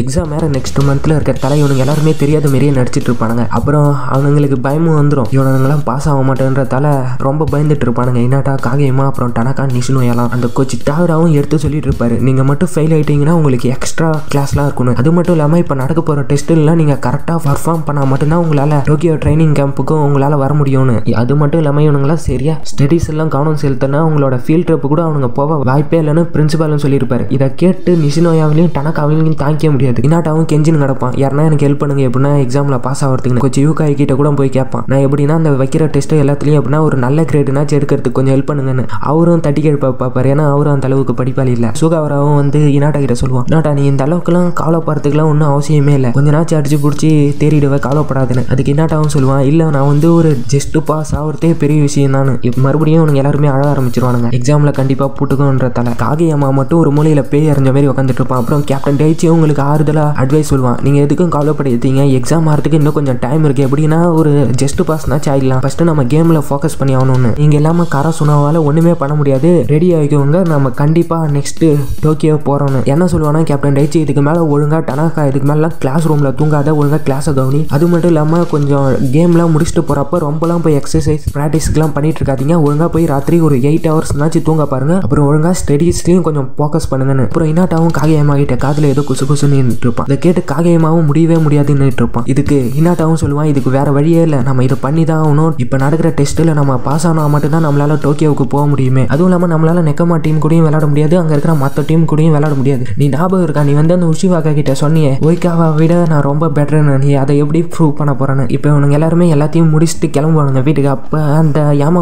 exam வேறு next மந்த்தில் தலை இவனுக்கு எல்லாருமே தெரியாத மாரியே நடிச்சிட்டு இருப்பானுங்க அப்புறம் அவனுங்களுக்கு பயமும் வந்துடும் இவனுங்களாம் பாஸ் ஆக தலை ரொம்ப பயந்துட்டு இருப்பானுங்க என்னடா காகியமா அப்புறம் டனக்கா நிஷ்ணு எல்லாம் அந்த கோச்சு டாவராவும் எடுத்து சொல்லிட்டு இருப்பாரு நீங்கள் மட்டும் ஃபெயில் ஆகிட்டீங்கன்னா உங்களுக்கு எக்ஸ்ட்ரா கிளாஸ்லாம் இருக்கணும் அது மட்டும் இல்லாமல் இப்போ நடக்க போகிற டெஸ்ட்டுலாம் நீங்கள் கரெக்டாக பர்ஃபார்ம் பண்ணால் மட்டும்தான் உங்களால் டோக்கியோ ட்ரைனிங் கேம்புக்கும் உங்களால் வர முடியும்னு அது மட்டும் இல்லாமல் இவனுங்களாம் சரியா ஸ்டடீஸ் எல்லாம் கவனம் செலுத்தினா உங்களோட ஃபீல்ட் ட்ரிப்பு கூட அவனுங்க போக வாய்ப்பே இல்லைன்னு பிரின்சிபாலும் சொல்லியிருப்பாரு இதை கேட்டு நிஷினோயாவிலையும் டனக்காவிலையும் தாங்கிக்க முடியாது இனாட்டாவும் கெஞ்சின்னு கிடப்பான் யாருன்னா எனக்கு ஹெல்ப் பண்ணுங்க எப்படின்னா எக்ஸாமில் பாஸ் ஆகிறதுக்கு கொஞ்சம் யூகாய் கிட்ட கூட போய் கேட்பான் நான் எப்படின்னா அந்த வைக்கிற டெஸ்ட் எல்லாத்துலேயும் எப்படின்னா ஒரு நல்ல கிரேடுனாச்சும் எடுக்கிறதுக்கு கொஞ்சம் ஹெல்ப் பண்ணுங்கன்னு அவரும் தட்டி கேட்பா பார்ப்பார் ஏன்னா அவரும் அந்த அளவுக்கு படிப்பாளி இல்லை சுகாவராவும் வந்து இனாட்டா கிட்ட சொல்லுவான் இனாட்டா நீ இந்த அளவுக்குலாம் கவலைப்படுறதுக்குலாம் ஒன்றும் அவசியமே இல்லை கொஞ்ச நாச்சு அடிச்சு பிடிச்சி தேடிடுவேன் காலப்படாதுன்னு அதுக்கு இன்னாட்டாவும் சொல்லுவான் இல்லை நான் வந்து ஒரு ஜஸ்ட் பாஸ் ஆகிறதே பெரிய விஷயம் தான் மறுபடியும் உனக்கு எல்லாருமே அழ ஆரம்பிச்சிருவானுங்க எக்ஸாமில் கண்டிப்பாக போட்டுக்கணுன்றதால காகையம்மா மட்டும் ஒரு மூலையில் பேய் அறிஞ்ச மாதிரி உட்காந்துட்டு இருப்பான் அப்புறம் கேப்டன் டேச்சி உங்களுக்கு ஆறுதலாக அட்வைஸ் சொல்லுவான் நீங்கள் எதுக்கும் கவலைப்படுத்தீங்க எக்ஸாம் ஆகிறதுக்கு இன்னும் கொஞ்சம் டைம் இருக்குது எப்படின்னா ஒரு ஜஸ்ட் பாஸ் தான் சாயிடலாம் ஃபஸ்ட்டு நம்ம கேமில் ஃபோக்கஸ் பண்ணி ஆகணும்னு நீங்கள் எல்லாமே கர சொன்னவால் ஒன்றுமே பண்ண முடியாது ரெடி ஆகிக்கோங்க நம்ம கண்டிப்பாக நெக்ஸ்ட்டு டோக்கியோ போகிறோம்னு என்ன சொல்லுவானா கேப்டன் டைச்சி இதுக்கு மேலே ஒழுங்காக டனாக்கா இதுக்கு மேலாம் கிளாஸ் ரூமில் தூங்காத ஒழுங்காக கிளாஸை கவனி அது மட்டும் இல்லாமல் கொஞ்சம் கேம்லாம் முடிச்சுட்டு போகிறப்ப ரொம்பலாம் போய் எக்ஸசைஸ் ப்ராக்டிஸ்க்குலாம் பண்ணிட்டு இருக்காதிங்க ஒழுங்காக போய் ராத்திரி ஒரு எயிட் ஹவர்ஸ்னாச்சும் தூங்க பாருங்க அப்புறம் ஒழுங்காக ஸ்டடிஸ்லையும் கொஞ்சம் ஃபோக்கஸ் பண்ணுங்கன்னு அப்புறம் இன்னாட்டாவும் காகியமாகிட்ட காதில் ஏதோ குசு குசுன்னு சொல்லிட்டு இருப்பான் இதை கேட்டு காகேயமாவும் முடியவே முடியாதுன்னு இருப்பான் இதுக்கு இன்னாட்டாவும் சொல்லுவான் இதுக்கு வேற வழியே இல்லை நம்ம இதை பண்ணி தான் ஆகணும் இப்போ நடக்கிற டெஸ்ட்டில் நம்ம பாஸ் ஆனா மட்டும்தான் நம்மளால டோக்கியோவுக்கு போக முடியுமே அதுவும் இல்லாமல் நம்மளால நெக்கமா டீம் கூடயும் விளையாட முடியாது அங்கே இருக்கிற மற்ற டீம் கூடயும் விளையாட முடியாது நீ ஞாபகம் இருக்கா நீ வந்து அந்த உஷிவாக்கா கிட்ட சொன்னியே ஒய்காவை விட நான் ரொம்ப பெட்டர்னு நீ அதை எப்படி ப்ரூவ் பண்ண போறேன்னு இப்போ இவனுங்க எல்லாருமே எல்லாத்தையும் முடிச்சுட்டு கிளம்புவானுங்க வீட்டுக்கு அப்போ அந்த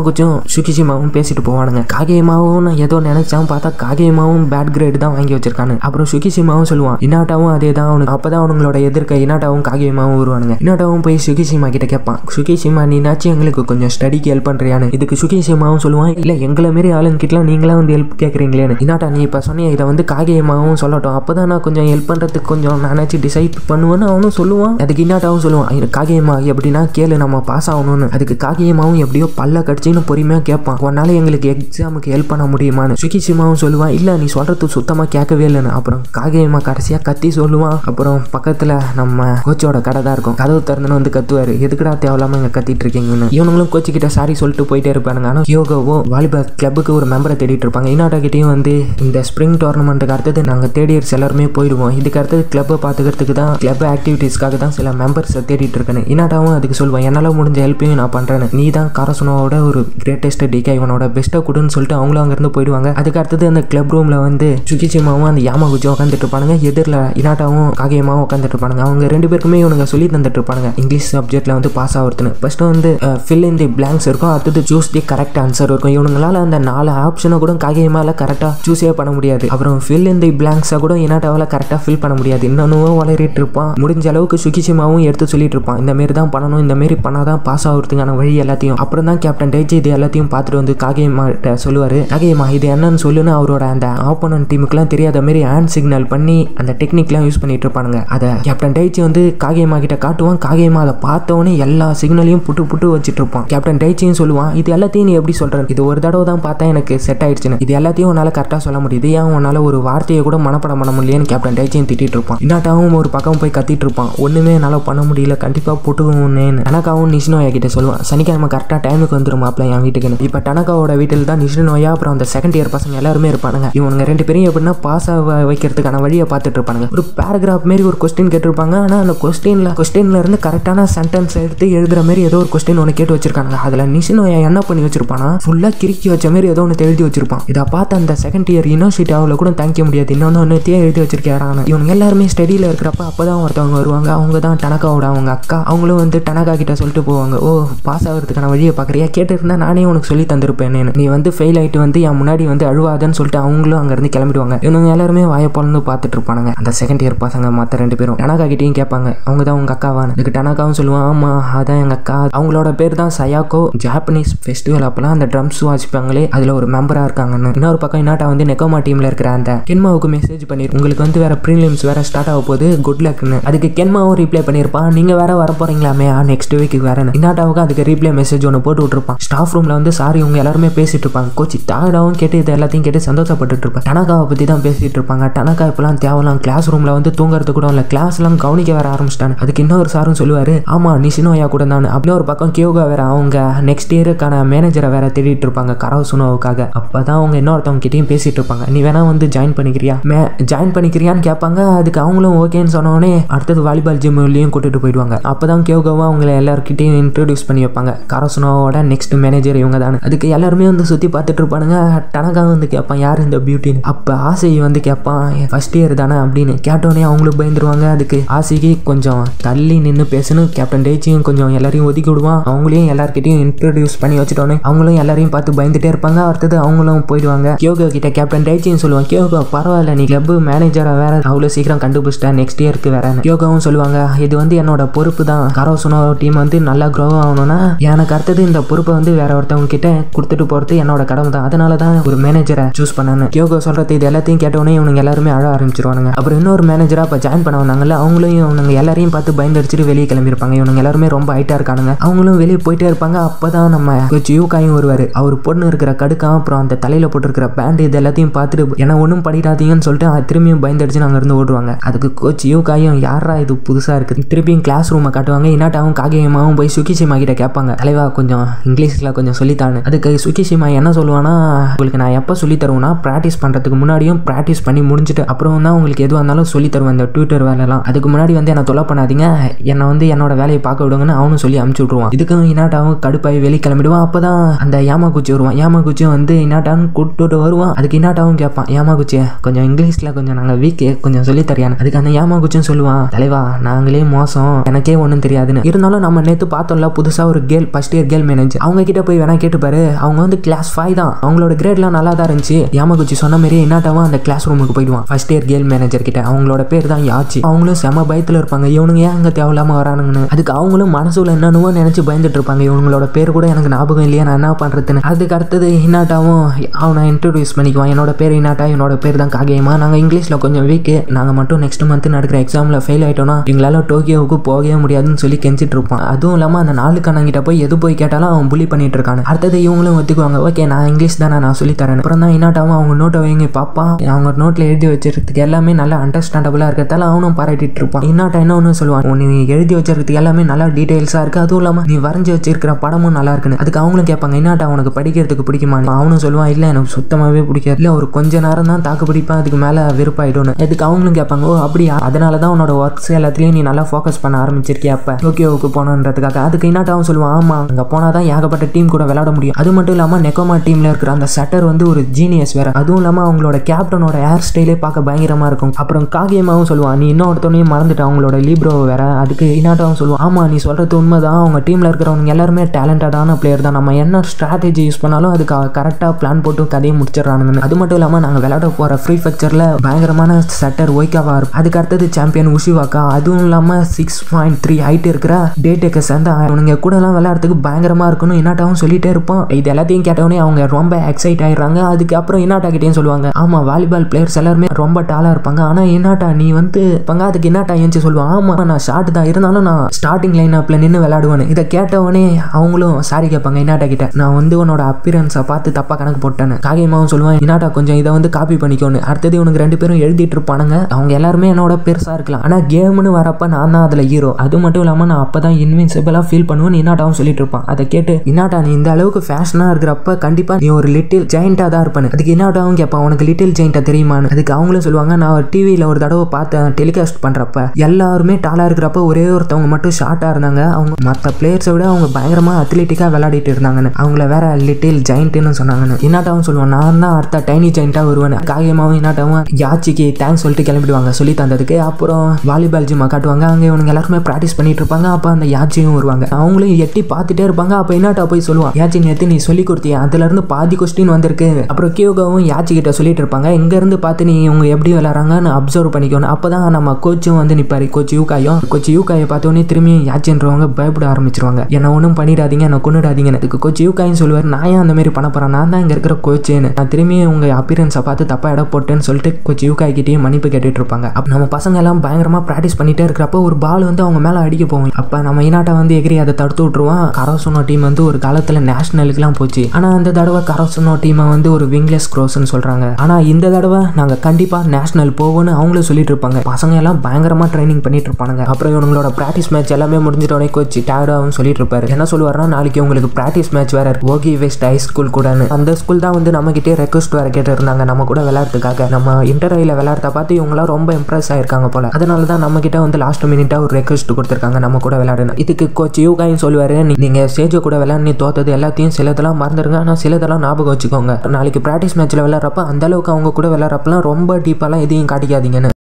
குச்சும் சுகிஷிமாவும் பேசிட்டு போவானுங்க காகேயமாவும் நான் ஏதோ நினைச்சான் பார்த்தா காகேயமாவும் பேட் கிரேடு தான் வாங்கி வச்சிருக்கானு அப்புறம் சுகிஷிமாவும் சொல்லுவான் இன்னாட்டாவும் இவனும் அதே தான் அவனுக்கு அப்போ தான் அவனுங்களோட எதிர்க்க இனாட்டாவும் காகியமாவும் வருவானுங்க இனாட்டாவும் போய் சுகிசிமா கிட்ட கேட்பான் சுகிசிமா நீனாச்சும் எங்களுக்கு கொஞ்சம் ஸ்டடிக்கு ஹெல்ப் பண்ணுறியானு இதுக்கு சுகிசிமாவும் சொல்லுவான் இல்லை எங்களை மாரி ஆளுங்கிட்டலாம் நீங்களாம் வந்து ஹெல்ப் கேட்குறீங்களேன்னு இனாட்டா நீ இப்போ சொன்னிய இதை வந்து காகியமாவும் சொல்லட்டும் அப்போ தான் நான் கொஞ்சம் ஹெல்ப் பண்ணுறதுக்கு கொஞ்சம் நினச்சி டிசைட் பண்ணுவேன்னு அவனும் சொல்லுவான் அதுக்கு இனாட்டாவும் சொல்லுவான் காகியமா எப்படின்னா கேளு நம்ம பாஸ் ஆகணும்னு அதுக்கு காகியமாவும் எப்படியோ பல்ல கடிச்சின்னு பொறுமையாக கேட்பான் உன்னால எங்களுக்கு எக்ஸாமுக்கு ஹெல்ப் பண்ண முடியுமான்னு சுகிசிமாவும் சொல்லுவான் இல்லை நீ சொல்கிறது சுத்தமாக கேட்கவே இல்லைன்னு அப்புறம் காகியமா கடைசியாக கத்தி சொல்லுவான் அப்புறம் பக்கத்தில் நம்ம கோச்சோட கடை தான் இருக்கும் கதவு திறந்து வந்து கத்துவார் எதுக்குடா தேவையில்லாம இங்கே கத்திட்டு இருக்கீங்கன்னு இவனுங்களும் கோச்சு கிட்ட சாரி சொல்லிட்டு போயிட்டே இருப்பானுங்க ஆனால் யோகாவும் வாலிபால் கிளப்புக்கு ஒரு மெம்பரை தேடிட்டு இருப்பாங்க இனாட்டா கிட்டேயும் வந்து இந்த ஸ்ப்ரிங் டோர்னமெண்ட்டுக்கு அடுத்தது நாங்கள் தேடியர் எல்லாருமே போயிடுவோம் இதுக்கு அடுத்தது கிளப்பை பாத்துக்கிறதுக்கு தான் கிளப் ஆக்டிவிட்டீஸ்க்காக தான் சில மெம்பர்ஸ் தேடிட்டு இருக்கேன் இனாட்டாவும் அதுக்கு சொல்லுவேன் என்னால் முடிஞ்ச ஹெல்ப்பையும் நான் பண்றேன் நீ தான் காரசுனோவோட ஒரு கிரேட்டஸ்ட் டிகே இவனோட பெஸ்ட்டாக கொடுன்னு சொல்லிட்டு அவங்களும் அங்கேருந்து போயிடுவாங்க அதுக்கு அடுத்தது அந்த கிளப் ரூமில் வந்து சுகிச்சிமாவும் அந்த குச்சி உட்காந்துட்டு இருப்பானுங்க எதிரில் மினாட்டாவும் காகியமாகவும் உட்காந்துட்டு இருப்பானுங்க அவங்க ரெண்டு பேருக்குமே இவனுங்க சொல்லி தந்துட்டு இருப்பானுங்க இங்கிலீஷ் சப்ஜெக்ட்ல வந்து பாஸ் ஆகுறதுன்னு ஃபஸ்ட்டு வந்து ஃபில் இன் தி பிளாங்க்ஸ் இருக்கும் அடுத்தது சூஸ் தி கரெக்ட் ஆன்சர் இருக்கும் இவனுங்களால் அந்த நாலு ஆப்ஷனை கூட காகியமால கரெக்டாக சூஸே பண்ண முடியாது அப்புறம் ஃபில் இன் தி பிளாங்க்ஸை கூட இனாட்டாவில் கரெக்டாக ஃபில் பண்ண முடியாது இன்னொன்னும் வளரிட்டு இருப்பான் முடிஞ்ச அளவுக்கு சுகிச்சிமாவும் எடுத்து சொல்லிட்டு இருப்பான் இந்த மாரி தான் பண்ணணும் இந்த மாரி பண்ணாதான் பாஸ் ஆகுறதுக்கான வழி எல்லாத்தையும் அப்புறம் தான் கேப்டன் டேஜி இது எல்லாத்தையும் பார்த்துட்டு வந்து காகியமாட்ட சொல்லுவார் காகியமா இது என்னன்னு சொல்லுன்னு அவரோட அந்த ஆப்போனன்ட் டீமுக்குலாம் தெரியாத மாரி ஹேண்ட் சிக்னல் பண்ணி அந்த டெக்னிக்கில் எல்லாம் யூஸ் பண்ணிட்டு இருப்பானுங்க அதை கேப்டன் டைச்சி வந்து காகியமா கிட்ட காட்டுவான் காகியமா அதை பார்த்தவொன்னே எல்லா சிக்னலையும் புட்டு புட்டு வச்சுட்டு இருப்பான் கேப்டன் டைச்சியும் சொல்லுவான் இது எல்லாத்தையும் நீ எப்படி சொல்றேன் இது ஒரு தடவை தான் பார்த்தா எனக்கு செட் ஆயிடுச்சுன்னு இது எல்லாத்தையும் உன்னால் கரெக்டாக சொல்ல முடியுது ஏன் உன்னால் ஒரு வார்த்தையை கூட மனப்படம் பண்ண முடியலன்னு கேப்டன் டைச்சியும் திட்டிட்டு இருப்பான் இன்னாட்டாவும் ஒரு பக்கம் போய் கத்திட்டு இருப்பான் ஒன்றுமே என்னால் பண்ண முடியல கண்டிப்பாக புட்டுவேன்னு எனக்காவும் நிஷ்னோயா கிட்ட சொல்லுவான் சனிக்கிழமை கரெக்டாக டைமுக்கு வந்துருமாப்ல என் வீட்டுக்குன்னு இப்போ டனக்காவோட வீட்டில் தான் நிஷ்னோயா அப்புறம் அந்த செகண்ட் இயர் பசங்க எல்லாருமே இருப்பானுங்க இவங்க ரெண்டு பேரும் எப்படின்னா பாஸ் ஆக வைக்கிறதுக்கான வழியை பார்த்துட்டு இருப்பாங்க ஒரு பேராகிராஃப் மாரி ஒரு கொஸ்டின் கேட்டிருப்பாங்க ஆனால் அந்த கொஸ்டினில் கொஸ்டினில் இருந்து கரெக்டான சென்டென்ஸ் எடுத்து எழுதுற மாதிரி ஏதோ ஒரு கொஸ்டின் ஒன்று கேட்டு வச்சிருக்காங்க அதில் நிஷின் என்ன பண்ணி வச்சிருப்பானா ஃபுல்லாக கிறுக்கி வச்ச மாரி ஏதோ ஒன்று எழுதி வச்சிருப்பான் இதை பார்த்து அந்த செகண்ட் இயர் யூனிவர்சிட்டி அவங்கள கூட தேங்க முடியாது இன்னொன்று ஒன்றுத்தையே எழுதி வச்சிருக்காங்க இவங்க எல்லாருமே ஸ்டடியில் இருக்கிறப்ப அப்போ தான் ஒருத்தவங்க வருவாங்க அவங்க தான் டனக்காவோட அவங்க அக்கா அவங்களும் வந்து டனக்கா கிட்ட சொல்லிட்டு போவாங்க ஓ பாஸ் ஆகிறதுக்கான வழியை பார்க்குறியா கேட்டிருந்தா நானே உனக்கு சொல்லி தந்திருப்பேன் நீ வந்து ஃபெயில் ஆகிட்டு வந்து என் முன்னாடி வந்து அழுவாதன்னு சொல்லிட்டு அவங்களும் அங்கேருந்து கிளம்பிடுவாங்க இவங்க எல்லாருமே வாயை பார்த்துட்டு இருப்பானுங்க அந்த செகண்ட் இயர் பசங்க மற்ற ரெண்டு பேரும் டனாகா கிட்டையும் கேட்பாங்க அவங்க தான் உங்கள் அக்காவான்னு இதுக்கு டனாகாவும் சொல்லுவான் ஆமா அதான் எங்கள் அக்கா அவங்களோட பேர் தான் சயாக்கோ ஜாப்பனீஸ் ஃபெஸ்டிவல் அப்போலாம் அந்த ட்ரம்ஸ் வாசிப்பாங்களே அதில் ஒரு மெம்பராக இருக்காங்கன்னு இன்னொரு பக்கம் இன்னாட்டா வந்து நெக்கோமா டீமில் இருக்கிற அந்த கென்மாவுக்கு மெசேஜ் பண்ணிரு உங்களுக்கு வந்து வேற ப்ரீலிம்ஸ் வேற ஸ்டார்ட் ஆக போது குட் லக்னு அதுக்கு கென்மாவும் ரீப்ளை பண்ணிருப்பான் நீங்கள் வேற வர போறீங்களாமே நெக்ஸ்ட் வீக்கு வேற இன்னாட்டாவுக்கு அதுக்கு ரீப்ளை மெசேஜ் ஒன்று போட்டு விட்டுருப்பான் ஸ்டாஃப் ரூமில் வந்து சாரி இவங்க எல்லாருமே பேசிட்டு இருப்பாங்க கோச்சி தாடாவும் கேட்டு இது எல்லாத்தையும் கேட்டு சந்தோஷப்பட்டு இருப்பாங்க டனகாவை பற்றி தான் பேசிட்டு இருப்பாங்க டனகா இப்பெல்லாம் தேவலாம் கிளாஸ் ரூம் ரூமில் வந்து தூங்குறது கூட இல்லை கிளாஸ்லாம் கவனிக்க வர ஆரம்பிச்சிட்டாங்க அதுக்கு இன்னொரு சாரும் சொல்லுவார் ஆமாம் நிஷினோயா கூட தான் அப்படின்னு ஒரு பக்கம் கியோகா வேற அவங்க நெக்ஸ்ட் இயருக்கான மேனேஜரை வேற தேடிட்டு இருப்பாங்க கரோ சுனோவுக்காக அப்போ தான் அவங்க இன்னொருத்தவங்க கிட்டேயும் பேசிட்டு இருப்பாங்க நீ வேணா வந்து ஜாயின் பண்ணிக்கிறியா மே ஜாயின் பண்ணிக்கிறியான்னு கேட்பாங்க அதுக்கு அவங்களும் ஓகேன்னு சொன்னோடனே அடுத்தது வாலிபால் ஜிம்லையும் கூட்டிட்டு போயிடுவாங்க அப்போ தான் கியோகாவும் அவங்கள எல்லாருக்கிட்டையும் இன்ட்ரடியூஸ் பண்ணி வைப்பாங்க கரசுனோவோட நெக்ஸ்ட் மேனேஜர் இவங்க தானே அதுக்கு எல்லாருமே வந்து சுற்றி பார்த்துட்டு இருப்பானுங்க டனகா வந்து கேட்பான் யார் இந்த பியூட்டின்னு அப்போ ஆசை வந்து கேட்பான் ஃபர்ஸ்ட் இயர் தானே அப்படின்னு கேப்டனே அவங்களும் பயந்துருவாங்க அதுக்கு ஆசிக்கு கொஞ்சம் தள்ளி நின்று பேசணும் கேப்டன் டேச்சியும் கொஞ்சம் எல்லாரையும் ஒதுக்கி விடுவான் அவங்களையும் எல்லாருக்கிட்டையும் இன்ட்ரடியூஸ் பண்ணி வச்சுட்டோன்னே அவங்களும் எல்லாரையும் பார்த்து பயந்துட்டே இருப்பாங்க அடுத்தது அவங்களும் போயிடுவாங்க கியோகோ கிட்ட கேப்டன் டேச்சியும் சொல்லுவான் கியோகோ பரவாயில்ல நீ கிளப் மேனேஜரை வேற அவ்வளோ சீக்கிரம் கண்டுபிடிச்சிட்டேன் நெக்ஸ்ட் இயருக்கு வேற கியோகாவும் சொல்லுவாங்க இது வந்து என்னோட பொறுப்பு தான் கரோசனோ டீம் வந்து நல்லா க்ரோ ஆகணும்னா எனக்கு அடுத்தது இந்த பொறுப்பை வந்து வேற ஒருத்தவங்க கிட்ட கொடுத்துட்டு போகிறது என்னோட கடமை தான் அதனால தான் ஒரு மேனேஜரை சூஸ் பண்ணணும் கியோகோ சொல்கிறது இது எல்லாத்தையும் கேட்டவொன்னே இவனுக்கு எல்லாருமே அழ ஆரம்பிச்சிருவானுங்க அப்புறம் இன்னொரு ஒரு மேனேஜராக இப்போ ஜாயின் பண்ண வந்தாங்கல்ல அவங்களையும் இவனுங்க எல்லாரையும் பார்த்து பயந்தடிச்சிட்டு வெளியே கிளம்பியிருப்பாங்க இவனுங்க எல்லாருமே ரொம்ப ஹைட்டாக இருக்கானுங்க அவங்களும் வெளியே போயிட்டே இருப்பாங்க அப்போ தான் நம்ம யூகாயும் வருவார் அவர் பொண்ணு இருக்கிற கடுக்கா அப்புறம் அந்த தலையில் போட்டிருக்கிற பேண்ட் இது எல்லாத்தையும் பார்த்துட்டு ஏன்னா ஒன்றும் படிக்காதீங்கன்னு சொல்லிட்டு திரும்பியும் பயந்தடிச்சு நாங்கள் இருந்து ஓடுவாங்க அதுக்கு கோச் யூகாயும் யாரா இது புதுசாக இருக்குது திருப்பியும் கிளாஸ் ரூமை காட்டுவாங்க இன்னாட்டாவும் காகேயமாவும் போய் சுகிஷிமா கிட்ட கேட்பாங்க தலைவா கொஞ்சம் இங்கிலீஷில் கொஞ்சம் சொல்லித்தானு அதுக்கு சுகிஷிமா என்ன சொல்லுவானா உங்களுக்கு நான் எப்போ சொல்லி ப்ராக்டிஸ் பண்ணுறதுக்கு முன்னாடியும் ப்ராக்டிஸ் பண்ணி முடிஞ்சுட்டு அப்புறம் தான் உங்களுக்கு எதுவாக இருந்தாலும் அவனும் சொல்லி தருவான் இந்த ட்விட்டர் வேலைலாம் அதுக்கு முன்னாடி வந்து என்னை தொலை பண்ணாதீங்க என்னை வந்து என்னோட வேலையை பார்க்க விடுங்கன்னு அவனும் சொல்லி அமுச்சு விட்ருவான் இதுக்கும் இனாட்டாவும் கடுப்பாய் வெளியே கிளம்பிடுவான் அப்போ தான் அந்த குச்சி வருவான் குச்சி வந்து இனாட்டான்னு கூப்பிட்டு வருவான் அதுக்கு இனாட்டாவும் கேட்பான் குச்சி கொஞ்சம் இங்கிலீஷில் கொஞ்சம் நாங்கள் வீக் கொஞ்சம் சொல்லி தரையான அதுக்கு அந்த யாமாக்குச்சின்னு சொல்லுவான் தலைவா நாங்களே மோசம் எனக்கே ஒன்றும் தெரியாதுன்னு இருந்தாலும் நம்ம நேற்று பார்த்தோம்ல புதுசாக ஒரு girl first year girl manager அவங்க கிட்ட போய் வேணா கேட்டுப்பாரு அவங்க வந்து கிளாஸ் ஃபைவ் தான் அவங்களோட கிரேட்லாம் நல்லா தான் இருந்துச்சு குச்சி சொன்ன மாதிரி இன்னாட்டாவும் அந்த கிளாஸ் ரூமுக்கு போயிடுவான் ஃபஸ்ட் இயர் கேர்ள் மேனேஜர் கிட்ட அவங்களோட பேர் தான் யாச்சி அவங்களும் செம பயத்தில் இருப்பாங்க இவனுங்க ஏன் அங்கே தேவையில்லாமல் வரானுங்கன்னு அதுக்கு அவங்களும் மனசுல என்னென்னவோ நினச்சி பயந்துட்டு இருப்பாங்க இவங்களோட பேர் கூட எனக்கு ஞாபகம் இல்லையா நான் என்ன பண்ணுறதுன்னு அதுக்கு அடுத்தது ஹினாட்டாவும் அவனை இன்ட்ரடியூஸ் பண்ணிக்குவான் என்னோட பேர் ஹினாட்டா என்னோட பேர் தான் காகியமா நாங்கள் இங்கிலீஷில் கொஞ்சம் வீக்கு நாங்கள் மட்டும் நெக்ஸ்ட் மந்த் நடக்கிற எக்ஸாமில் ஃபெயில் ஆகிட்டோம்னா எங்களால் டோக்கியோவுக்கு போகவே முடியாதுன்னு சொல்லி கெஞ்சிட்டு இருப்பான் அதுவும் இல்லாமல் அந்த நாலு கண்ணங்கிட்ட போய் எது போய் கேட்டாலும் அவன் புலி பண்ணிட்டு இருக்கான் அடுத்தது இவங்களும் ஒத்துக்குவாங்க ஓகே நான் இங்கிலீஷ் தானே நான் சொல்லி தரேன் அப்புறம் தான் இன்னாட்டாவும் அவங்க நோட்டை வைங்க பாப்பா அவங்க நோட்டில் எழுதி வச்சிருக்கிறதுக்கு எல்லாமே நல்லா அண்டர்ஸ்டாண்ட் அண்டர்ஸ்டாண்டபுளாக இருக்கிறதால அவனும் பாராட்டிட்டு இருப்பான் இன்னாட்ட என்ன ஒன்று சொல்லுவான் நீ எழுதி வச்சிருக்கிறது எல்லாமே நல்லா டீட்டெயில்ஸாக இருக்குது அதுவும் இல்லாமல் நீ வரைஞ்சி வச்சிருக்கிற படமும் நல்லா இருக்குன்னு அதுக்கு அவங்களும் கேட்பாங்க என்னட்டா அவனுக்கு படிக்கிறதுக்கு பிடிக்குமா அவனும் சொல்லுவான் இல்லை எனக்கு சுத்தமாகவே பிடிக்காது இல்லை ஒரு கொஞ்ச நேரம் தான் தாக்கு பிடிப்பேன் அதுக்கு மேலே விருப்பாயிடும் அதுக்கு அவங்களும் கேட்பாங்க ஓ அப்படியா அதனால தான் உன்னோட ஒர்க்ஸ் எல்லாத்துலேயும் நீ நல்லா ஃபோக்கஸ் பண்ண ஆரம்பிச்சிருக்கியா அப்போ டோக்கியோவுக்கு போனதுக்காக அதுக்கு அவன் சொல்லுவான் ஆமாம் அங்கே போனால் தான் ஏகப்பட்ட டீம் கூட விளையாட முடியும் அது மட்டும் இல்லாமல் நெக்கோமா டீமில் இருக்கிற அந்த சட்டர் வந்து ஒரு ஜீனியஸ் வேறு அதுவும் இல்லாமல் அவங்களோட கேப்டனோட ஹேர் ஸ்டைலே பார்க்க பயங்கரமாக இருக்கும் அப்புறம் காகியமாகவும் சொல்லுவான் நீ இன்னொருத்தவனையும் மறந்துட்டு அவங்களோட லீப்ரோ வேற அதுக்கு இனாட்டாவும் சொல்லுவான் ஆமாம் நீ சொல்கிறது உண்மை தான் அவங்க டீமில் இருக்கிறவங்க எல்லாருமே டேலண்டடான பிளேயர் தான் நம்ம என்ன ஸ்ட்ராட்டஜி யூஸ் பண்ணாலும் அதுக்கு கரெக்டாக பிளான் போட்டு கதையை முடிச்சிடறானுங்க அது மட்டும் இல்லாமல் நாங்கள் விளையாட போகிற ஃப்ரீ ஃபக்சரில் பயங்கரமான சட்டர் ஒய்க்காவாக இருக்கும் அதுக்கு அடுத்தது சாம்பியன் உஷிவாக்கா அதுவும் இல்லாமல் சிக்ஸ் பாயிண்ட் த்ரீ ஹைட் இருக்கிற டே டேக்கர்ஸ் அவனுங்க கூடலாம் விளையாடுறதுக்கு பயங்கரமாக இருக்கணும் இனாட்டாவும் சொல்லிகிட்டே இருப்போம் இது எல்லாத்தையும் கேட்டவொடனே அவங்க ரொம்ப எக்ஸைட் ஆயிடுறாங்க அதுக்கப்புறம் இனாட்டா கிட்டேயும் சொல்லுவாங்க ஆமாம் வாலிபால் பிளேயர்ஸ் எல்லாருமே ரொம்ப டாலாக இருப்பாங்க ஆனால் என்னடா நீ வந்து பங்காத்துக்கு என்னடா ஏஞ்சி சொல்லுவான் ஆமா நான் ஷார்ட் தான் இருந்தாலும் நான் ஸ்டார்டிங் லைன் அப்ல நின்று விளையாடுவேன் இதை கேட்டவனே அவங்களும் சாரி கேட்பாங்க இன்னாட்டா கிட்ட நான் வந்து உன்னோட அப்பியரன்ஸை பார்த்து தப்பாக கணக்கு போட்டேன் காகியமாவும் சொல்லுவான் இன்னாட்டா கொஞ்சம் இதை வந்து காப்பி பண்ணிக்கோன்னு அடுத்தது உனக்கு ரெண்டு பேரும் எழுதிட்டு இருப்பானுங்க அவங்க எல்லாருமே என்னோட பெருசாக இருக்கலாம் ஆனால் கேம்னு வரப்ப நான் தான் அதில் ஹீரோ அது மட்டும் இல்லாமல் நான் அப்போ தான் இன்வின்சிபிளாக ஃபீல் பண்ணுவேன்னு இன்னாட்டாவும் சொல்லிட்டு இருப்பான் அதை கேட்டு இன்னாட்டா நீ இந்த அளவுக்கு ஃபேஷனாக இருக்கிறப்ப கண்டிப்பாக நீ ஒரு லிட்டில் ஜெயிண்டாக தான் இருப்பானு அதுக்கு இன்னாட்டாவும் கேட்பான் உனக்கு லிட்டில் ஜெயிண்டா தெரியுமான்னு அதுக்கு அவங்களும் சொல்லுவாங்க நான் ஒரு டிவியில் ஒரு தடவை பார்த்தேன் டெலிகாஸ்ட் பண்ணுறப்ப எல்லாருமே டாலாக இருக்கிறப்ப ஒரே ஒருத்தவங்க மட்டும் ஷார்ட்டாக இருந்தாங்க அவங்க மற்ற பிளேயர்ஸை விட அவங்க பயங்கரமாக அத்லெட்டிக்காக விளையாடிட்டு இருந்தாங்கன்னு அவங்கள வேற லிட்டில் ஜெயிண்ட்டுன்னு சொன்னாங்கன்னு இன்னாட்டாவும் சொல்லுவேன் நான் தான் அடுத்த டைனி ஜெயின்ட்டாக வருவேன் காகியமாவும் என்னட்டாவும் யாச்சிக்கு தேங்க்ஸ் சொல்லிட்டு கிளம்பிடுவாங்க சொல்லி தந்ததுக்கு அப்புறம் வாலிபால் ஜிம்மா காட்டுவாங்க அங்கே இவங்க எல்லாருமே ப்ராக்டிஸ் பண்ணிட்டு இருப்பாங்க அப்போ அந்த யாச்சியும் வருவாங்க அவங்களும் எட்டி பார்த்துட்டே இருப்பாங்க அப்போ என்னட்டா போய் சொல்லுவான் யாச்சி நேற்று நீ சொல்லி கொடுத்தியா அதுலேருந்து பாதி கொஸ்டின் வந்திருக்கு அப்புறம் கியோகாவும் யாச்சி கிட்ட சொல்லிட்டு இருப்பாங்க இங்கேருந்து பார்த்து நீ இவங்க எப்படி விளாட்றாங்கன்னு அப்சர்வ் அப்சர்வ் பண்ணிக்கணும் அப்போ தான் நம்ம கோச்சும் வந்து நிற்பார் கோச் யூகாயும் கோச் யூகாயை பார்த்தோன்னே திரும்பியும் யாச்சின்றவங்க பயப்பட ஆரம்பிச்சிருவாங்க என்ன ஒன்றும் பண்ணிடாதீங்க என்ன கொண்டுடாதீங்கன்னு அதுக்கு கோச் யூகாயின்னு சொல்லுவார் நான் ஏன் அந்த மாதிரி பண்ண போகிறேன் நான் தான் இங்கே இருக்கிற கோச்சுன்னு நான் திரும்பியும் உங்கள் அப்பியரன்ஸை பார்த்து தப்பாக இடம் போட்டேன்னு சொல்லிட்டு கோச் யூகாய்கிட்டேயும் மன்னிப்பு கேட்டுட்டு இருப்பாங்க அப்போ நம்ம பசங்க எல்லாம் பயங்கரமாக ப்ராக்டிஸ் பண்ணிகிட்டே இருக்கிறப்போ ஒரு பால் வந்து அவங்க மேலே அடிக்க போவோம் அப்போ நம்ம இனாட்டை வந்து எகிரி அதை தடுத்து விட்ருவோம் கரோசனோ டீம் வந்து ஒரு காலத்தில் நேஷனலுக்குலாம் போச்சு ஆனால் அந்த தடவை கரோசனோ டீமை வந்து ஒரு விங்லெஸ் க்ரோஸ்ன்னு சொல்கிறாங்க ஆனால் இந்த தடவை நாங்கள் கண்டிப்பாக நேஷனல் போவோன்னு அவங்க அவங்களும் சொல்லிட்டு இருப்பாங்க பசங்க எல்லாம் பயங்கரமாக ட்ரைனிங் பண்ணிட்டு இருப்பாங்க அப்புறம் இவங்களோட ப்ராக்டிஸ் மேட்ச் எல்லாமே முடிஞ்சிட்டோடனே கோச் டேடாகவும் சொல்லிட்டு இருப்பாரு என்ன சொல்லுவார்னா நாளைக்கு உங்களுக்கு ப்ராக்டிஸ் மேட்ச் வேற ஓகி வெஸ்ட் ஹை ஸ்கூல் கூடன்னு அந்த ஸ்கூல் தான் வந்து நம்ம கிட்டே ரெக்வஸ்ட் வேற கேட்டு இருந்தாங்க நம்ம கூட விளையாடுறதுக்காக நம்ம இன்டர் ஐல விளையாடுறத பார்த்து இவங்களாம் ரொம்ப இம்ப்ரெஸ் ஆயிருக்காங்க போல அதனால தான் நம்ம கிட்ட வந்து லாஸ்ட் மினிட்டா ஒரு ரெக்வஸ்ட் கொடுத்துருக்காங்க நம்ம கூட விளையாடணும் இதுக்கு கோச் யூகாயும் சொல்லுவாரு நீங்க ஸ்டேஜ் கூட விளையாடி தோத்தது எல்லாத்தையும் சிலதெல்லாம் மறந்துருங்க ஆனால் சிலதெல்லாம் ஞாபகம் வச்சுக்கோங்க நாளைக்கு ப்ராக்டிஸ் மேட்ச்ல விளையாடுறப்ப அந்த அளவுக்கு அவங்க கூட விளையாடுறப்பெல்லாம் ரொம்ப டீப்பாலாம் எதையும் காட்டிக்காதீங்க